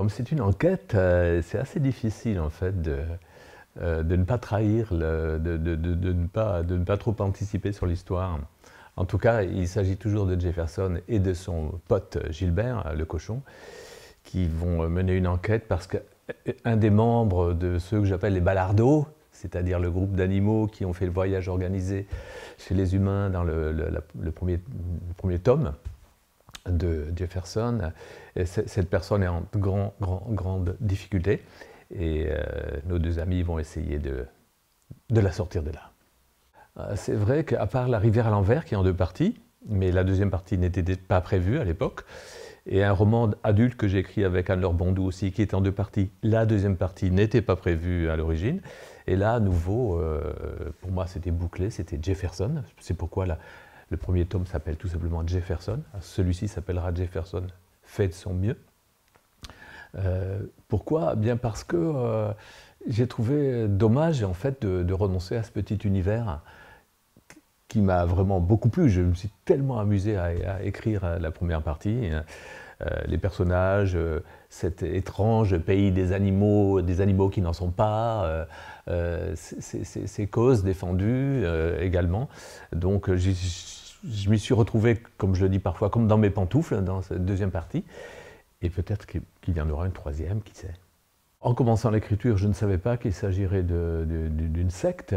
Comme c'est une enquête, euh, c'est assez difficile en fait de, euh, ne pas trahir, de, ne pas, trop anticiper sur l'histoire. En tout cas, il s'agit toujours de Jefferson et de son pote Gilbert, euh, le cochon, qui vont mener une enquête parce qu'un des membres de ceux que j'appelle les balardos, c'est-à-dire le groupe d'animaux qui ont fait le voyage organisé chez les humains dans le premier tome, de Jefferson. Et cette personne est en grand, grande difficulté et euh, nos deux amis vont essayer de, la sortir de là. Euh, c'est vrai qu'à part la rivière à l'envers qui est en deux parties, mais la deuxième partie n'était pas prévue à l'époque, et un roman adulte que j'ai écrit avec Anne-Laure Bondou aussi, qui est en deux parties. La deuxième partie n'était pas prévue à l'origine. Et là, à nouveau, euh, pour moi, c'était bouclé, c'était Jefferson. C'est pourquoi la, le premier tome s'appelle tout simplement Jefferson. Ah, celui-ci s'appellera Jefferson fait de son mieux. Euh, pourquoi eh Bien parce que euh, j'ai trouvé dommage en fait de, renoncer à ce petit univers qui m'a vraiment beaucoup plu. Je me suis tellement amusé à, écrire euh, la première partie. Hein. Euh, les personnages, euh, cet étrange pays des animaux, des animaux qui n'en sont pas, ces causes défendues également. Donc je m'y suis retrouvé, comme je le dis parfois, comme dans mes pantoufles dans cette deuxième partie. Et peut-être qu'il y en aura une troisième, qui sait. En commençant l'écriture, je ne savais pas qu'il s'agirait d'une secte.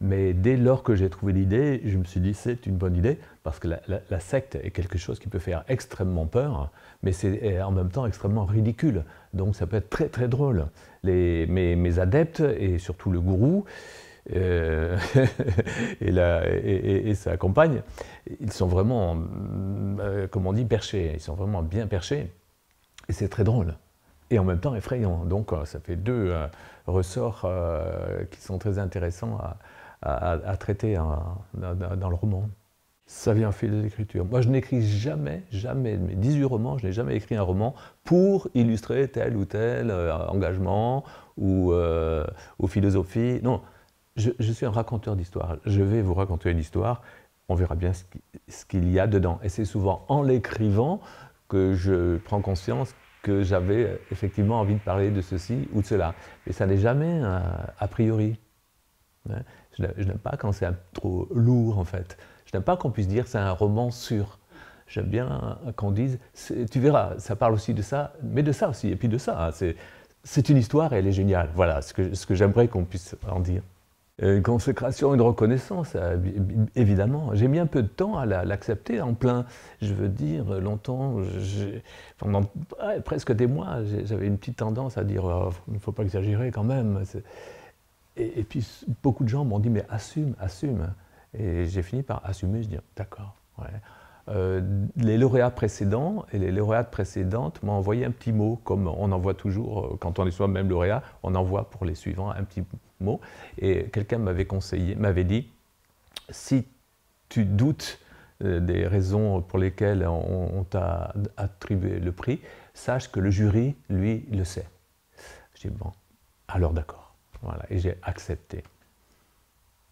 Mais dès lors que j'ai trouvé l'idée, je me suis dit c'est une bonne idée, parce que la, secte est quelque chose qui peut faire extrêmement peur, mais c'est en même temps extrêmement ridicule. Donc ça peut être très très drôle. mes, adeptes, et surtout le gourou, euh, et, sa compagne, ils sont vraiment, euh, comme on dit, perchés. Ils sont vraiment bien perchés. Et c'est très drôle. Et en même temps effrayant. Donc euh, ça fait deux ressorts qui sont très intéressants à, à, traiter hein, dans le roman. Ça vient fil de l'écriture. Moi, je n'écris jamais, jamais, mes 18 romans, je n'ai jamais écrit un roman pour illustrer tel ou tel euh, engagement ou, euh, ou, philosophie. Non, je, suis un raconteur d'histoire. Je vais vous raconter une histoire, on verra bien ce qu'il y a dedans. Et c'est souvent en l'écrivant que je prends conscience que j'avais euh, effectivement envie de parler de ceci ou de cela. Mais ça n'est jamais a priori. Je n'aime pas quand c'est trop lourd, en fait. Je n'aime pas qu'on puisse dire c'est un roman sûr. J'aime bien qu'on dise, tu verras, ça parle aussi de ça, mais de ça aussi, et puis de ça. Hein. C'est une histoire et elle est géniale. Voilà ce que, ce que j'aimerais qu'on puisse en dire. Une euh, consécration, une reconnaissance, euh, évidemment. J'ai mis un peu de temps à l'accepter en plein, je veux dire, longtemps, pendant presque des mois, j'avais une petite tendance à dire, oh, il ne faut pas exagérer quand même. Et, puis beaucoup de gens m'ont dit mais assume, assume. Et j'ai fini par assumer, je dis d'accord. Euh, les lauréats précédents et les lauréates précédentes m'ont envoyé un petit mot, comme on envoie toujours euh, quand on est soi-même lauréat, on envoie pour les suivants un petit mot. Et quelqu'un m'avait conseillé, m'avait dit si tu doutes euh, des raisons pour lesquelles on, on t'a attribué le prix, sache que le jury, lui, le sait. Je dis bon, alors d'accord. Voilà, et j'ai accepté.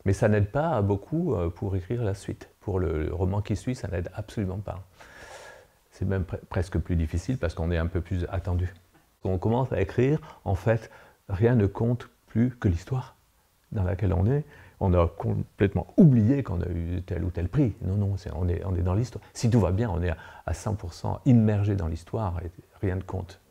Mais ça n'aide pas beaucoup euh, pour écrire la suite. Pour le roman qui suit, ça n'aide absolument pas. C'est même presque plus difficile parce qu'on est un peu plus attendu. Quand on commence à écrire, en fait, rien ne compte plus que l'histoire dans laquelle on est. On a complètement oublié qu'on a eu tel ou tel prix. Non, non, on est dans l'histoire. Si tout va bien, on est à 100% immergé dans l'histoire et rien ne compte.